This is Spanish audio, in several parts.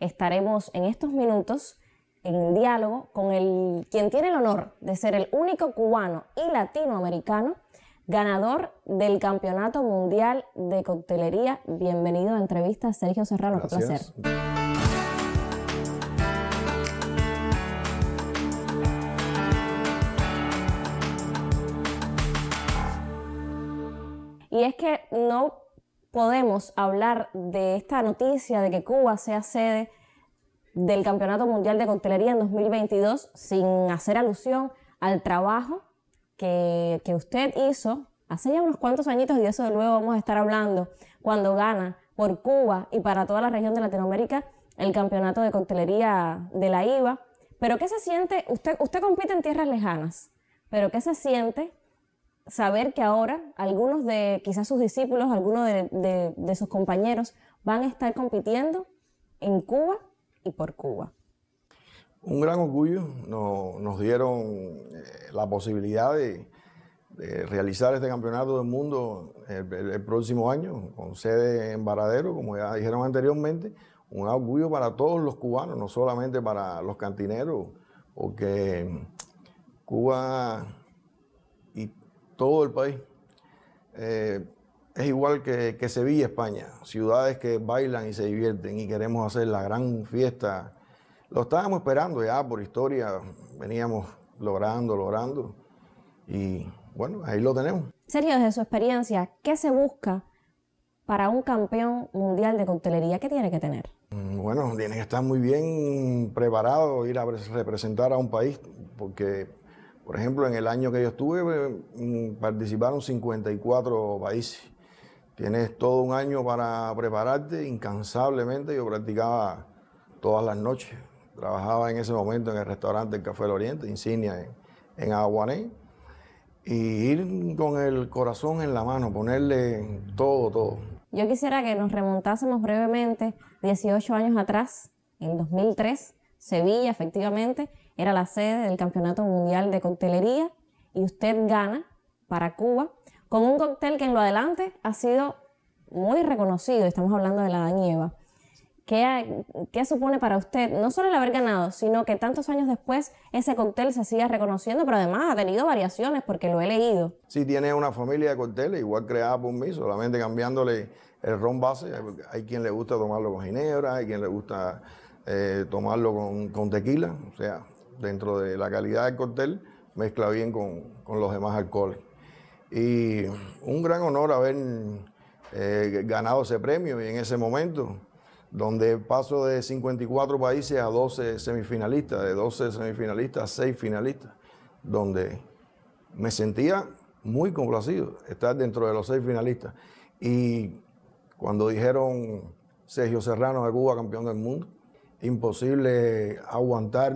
Estaremos en estos minutos en diálogo con el, quien tiene el honor de ser el único cubano y latinoamericano ganador del Campeonato Mundial de Coctelería. Bienvenido a entrevista, Sergio Serrano. Un placer. Y es que no podemos hablar de esta noticia de que Cuba sea sede del Campeonato Mundial de Coctelería en 2022 sin hacer alusión al trabajo que, que usted hizo hace ya unos cuantos añitos y de eso de luego vamos a estar hablando cuando gana por Cuba y para toda la región de Latinoamérica el Campeonato de Coctelería de la IVA. Pero ¿qué se siente? Usted, usted compite en tierras lejanas, pero ¿qué se siente saber que ahora algunos de quizás sus discípulos, algunos de, sus compañeros van a estar compitiendo en Cuba y por Cuba. Un gran orgullo, nos, dieron eh, la posibilidad de, realizar este campeonato del mundo el, el, próximo año, con sede en Varadero, como ya dijeron anteriormente, un orgullo para todos los cubanos, no solamente para los cantineros, porque Cuba todo el país. Eh, es igual que, que, Sevilla, España, ciudades que bailan y se divierten y queremos hacer la gran fiesta. Lo estábamos esperando ya por historia, veníamos logrando, logrando y bueno, ahí lo tenemos. Sergio, desde su experiencia, ¿qué se busca para un campeón mundial de coctelería? ¿Qué tiene que tener? Mm, bueno, tiene que estar muy bien preparado, ir a representar a un país, porque por ejemplo, en el año que yo estuve mm, participaron 54 países. Tienes todo un año para prepararte incansablemente. Yo practicaba todas las noches. Trabajaba en ese momento en el restaurante El Café del Oriente, insignia en, en Aguané. Y ir con el corazón en la mano, ponerle todo, todo. Yo quisiera que nos remontásemos brevemente 18 años atrás, en 2003, Sevilla, efectivamente, era la sede del Campeonato Mundial de Coctelería y usted gana para Cuba con un cóctel que en lo adelante ha sido muy reconocido, estamos hablando de la Dañeva. ¿Qué, ¿Qué supone para usted no solo el haber ganado, sino que tantos años después ese cóctel se siga reconociendo, pero además ha tenido variaciones porque lo he leído? Sí, tiene una familia de cócteles igual creada por mí, solamente cambiándole el ron base. Hay quien le gusta tomarlo con ginebra, hay quien le gusta eh, tomarlo con, con tequila, o sea, dentro de la calidad del cóctel, mezcla bien con, los demás alcoholes. Y un gran honor haber eh, ganado ese premio y en ese momento, donde paso de 54 países a 12 semifinalistas, de 12 semifinalistas a 6 finalistas, donde me sentía muy complacido estar dentro de los 6 finalistas. Y cuando dijeron Sergio Serrano de Cuba, campeón del mundo, imposible aguantar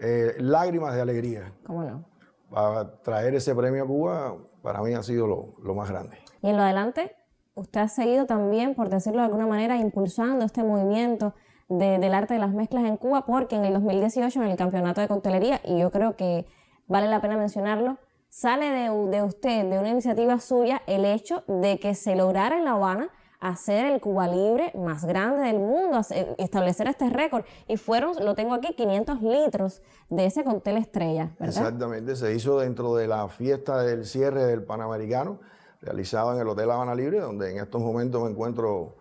eh, lágrimas de alegría. ¿Cómo no? Para traer ese premio a Cuba, para mí ha sido lo, más grande. Y en lo adelante, usted ha seguido también, por decirlo de alguna manera, impulsando este movimiento del arte de las mezclas en Cuba, porque en el 2018, en el campeonato de coctelería, y yo creo que vale la pena mencionarlo, sale de, de usted, de una iniciativa suya, el hecho de que se lograra en La Habana hacer el Cuba Libre más grande del mundo, establecer este récord. Y fueron, lo tengo aquí, 500 litros de ese cóctel estrella. Exactamente, se hizo dentro de la fiesta del cierre del Panamericano, realizado en el Hotel Habana Libre, donde en estos momentos me encuentro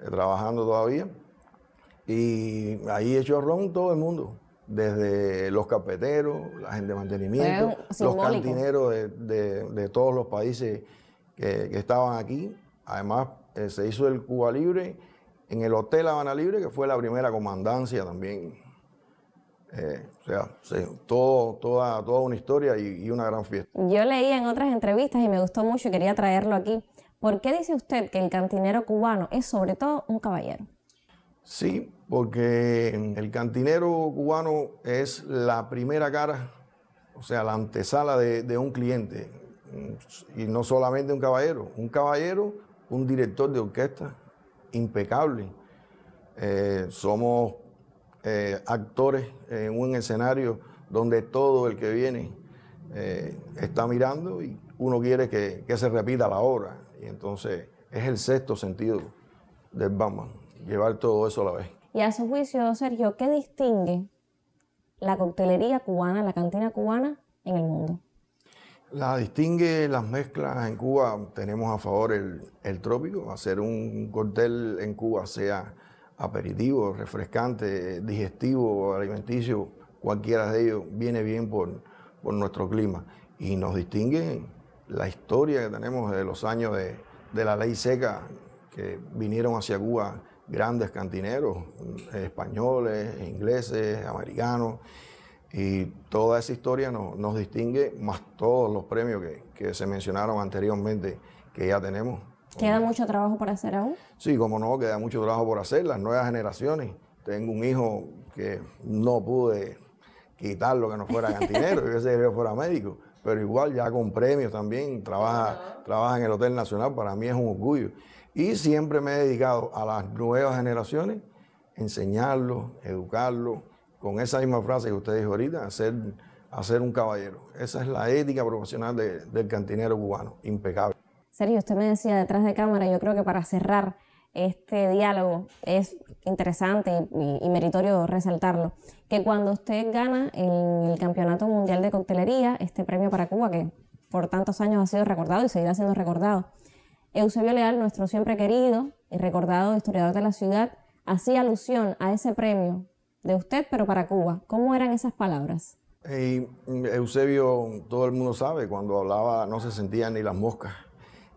eh, trabajando todavía. Y ahí echó ron todo el mundo, desde los carpeteros, la gente de mantenimiento, los cantineros de, todos los países que estaban aquí. Además, eh, se hizo el Cuba Libre en el Hotel Habana Libre, que fue la primera comandancia también. Eh, o sea, todo, toda, toda una historia y, una gran fiesta. Yo leí en otras entrevistas y me gustó mucho y quería traerlo aquí. ¿Por qué dice usted que el cantinero cubano es sobre todo un caballero? Sí, porque el cantinero cubano es la primera cara, o sea, la antesala de un cliente. Y no solamente un caballero. Un caballero un director de orquesta impecable. Eh, somos eh, actores en un escenario donde todo el que viene eh, está mirando y uno quiere que, que, se repita la obra. Y entonces es el sexto sentido del Batman, llevar todo eso a la vez. Y a su juicio, Sergio, ¿qué distingue la coctelería cubana, la cantina cubana en el mundo? La distingue las mezclas en Cuba, tenemos a favor el, trópico, hacer un cortel en Cuba sea aperitivo, refrescante, digestivo, alimenticio, cualquiera de ellos viene bien por, nuestro clima. Y nos distingue la historia que tenemos de los años de, de la ley seca, que vinieron hacia Cuba grandes cantineros, españoles, ingleses, americanos y toda esa historia nos distingue, más todos los premios que, se mencionaron anteriormente que ya tenemos. ¿Queda mucho trabajo por hacer aún? Sí, como no, queda mucho trabajo por hacer. Las nuevas generaciones. Tengo un hijo que no pude quitar lo que no fuera cantinero, yo sé que fuera médico, pero igual ya con premios también, trabaja, trabaja en el Hotel Nacional, para mí es un orgullo. Y siempre me he dedicado a las nuevas generaciones, enseñarlos, educarlos, con esa misma frase que usted dijo ahorita, hacer un caballero. Esa es la ética profesional del cantinero cubano, impecable. Sergio, usted me decía detrás de cámara, yo creo que para cerrar este diálogo es interesante y, meritorio resaltarlo, que cuando usted gana el, el, Campeonato Mundial de Coctelería, este premio para Cuba, que por tantos años ha sido recordado y seguirá siendo recordado, Eusebio Leal, nuestro siempre querido y recordado historiador de la ciudad, hacía alusión a ese premio de usted, pero para Cuba. ¿Cómo eran esas palabras? Eusebio, todo el mundo sabe, cuando hablaba no se sentían ni las moscas.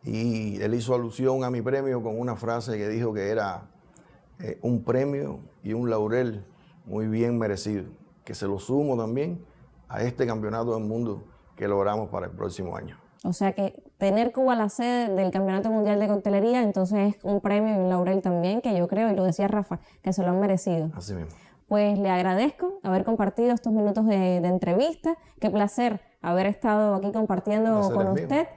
Y él hizo alusión a mi premio con una frase que dijo que era eh, un premio y un laurel muy bien merecido, que se lo sumo también a este campeonato del mundo que logramos para el próximo año. O sea que tener Cuba la sede del Campeonato Mundial de Coctelería, entonces es un premio y un laurel también, que yo creo, y lo decía Rafa, que se lo han merecido. Así mismo pues le agradezco haber compartido estos minutos de, entrevista. Qué placer haber estado aquí compartiendo con usted.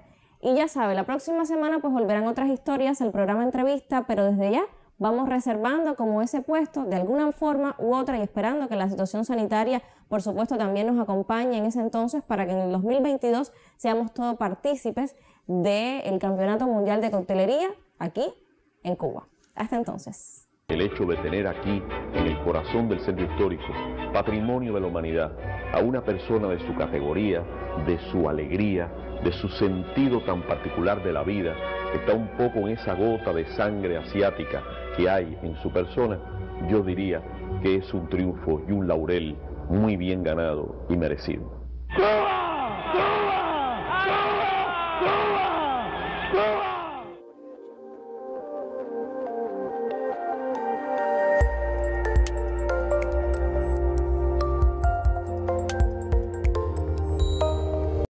Y ya sabe, la próxima semana pues volverán otras historias al programa entrevista, pero desde ya vamos reservando como ese puesto de alguna forma u otra y esperando que la situación sanitaria, por supuesto, también nos acompañe en ese entonces para que en el 2022 seamos todos partícipes del Campeonato Mundial de Coctelería aquí en Cuba. Hasta entonces. El hecho de tener aquí, en el corazón del centro histórico, patrimonio de la humanidad, a una persona de su categoría, de su alegría, de su sentido tan particular de la vida, que está un poco en esa gota de sangre asiática que hay en su persona, yo diría que es un triunfo y un laurel muy bien ganado y merecido.